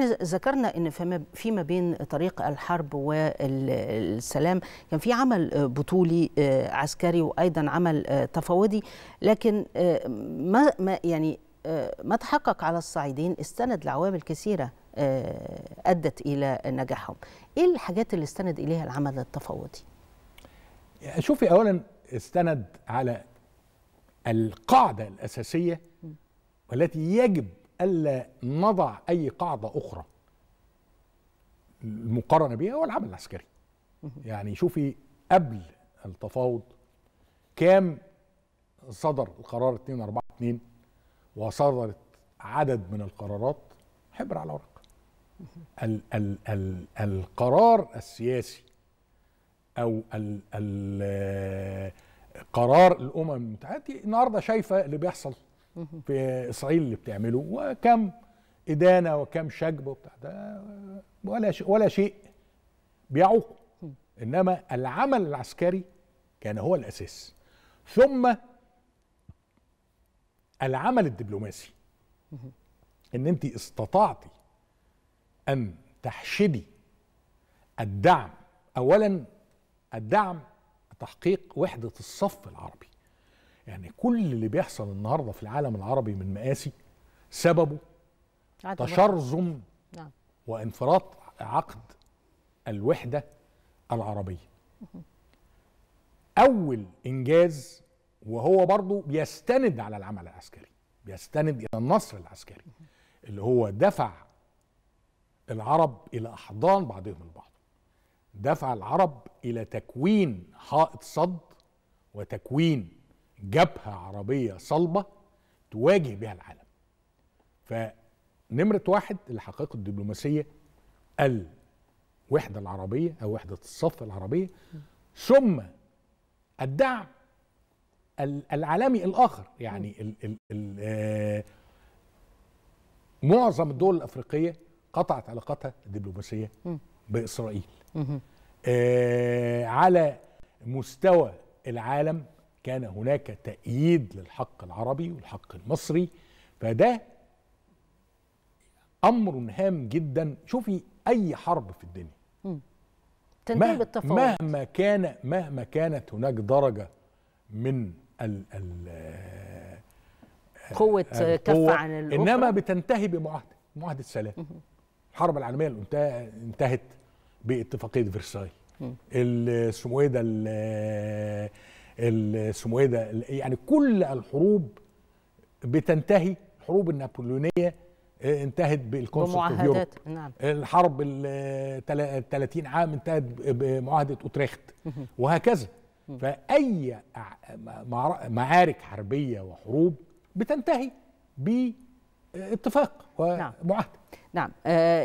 احنا ذكرنا ان فيما بين طريق الحرب والسلام كان في عمل آه، بطولي آه، عسكري وايضا عمل آه، تفاوضي لكن ما يعني ما تحقق على الصعيدين استند لعوامل كثيره ادت الى نجاحهم ايه الحاجات اللي استند اليها العمل التفاوضي شوفي اولا استند على القاعده الاساسيه والتي يجب الا نضع اي قاعده اخرى المقارنه بيها هو العمل العسكري يعني شوفي قبل التفاوض كام صدر القرار 242 وصدرت عدد من القرارات حبر على ورق ال ال ال القرار السياسي او ال ال قرار الامم المتحده النهارده شايفه اللي بيحصل في اسرائيل اللي بتعمله وكم ادانه وكم شجب وبتاع ده ولا شيء ولا شيء بيعوق انما العمل العسكري كان هو الاساس ثم العمل الدبلوماسي ان انت استطعتي ان تحشدي الدعم اولا الدعم تحقيق وحده الصف العربي يعني كل اللي بيحصل النهارده في العالم العربي من مآسي سببه تشرذم نعم. وانفراط عقد الوحدة العربية أول إنجاز وهو برضه بيستند على العمل العسكري بيستند إلى النصر العسكري اللي هو دفع العرب إلى أحضان بعضهم البعض دفع العرب إلى تكوين حائط صد وتكوين جبهة عربية صلبة تواجه بها العالم فنمرة واحد اللي حققه الدبلوماسية الوحدة العربية أو وحدة الصف العربية ثم الدعم العالمي الآخر يعني الـ الـ الـ آه، معظم الدول الأفريقية قطعت علاقتها الدبلوماسية بإسرائيل آه، على مستوى العالم كان هناك تأييد للحق العربي والحق المصري فده أمر هام جدا شوفي أي حرب في الدنيا تنتهي بالتفاوض مهما كان مهما كانت هناك درجة من ال ال قوة آه، آه، كف عن الأخرى إنما بتنتهي بمعاهدة معاهدة سلام الحرب العالمية اللي انتهت باتفاقية فرساي اسمه ايه ده اسمه ايه ده يعني كل الحروب بتنتهي الحروب النابليونيه آه، انتهت بالكونسول في نعم. الحرب ال 30 عام انتهت بمعاهده اوتريخت وهكذا فاي معارك حربيه وحروب بتنتهي باتفاق نعم. ومعاهده نعم, نعم.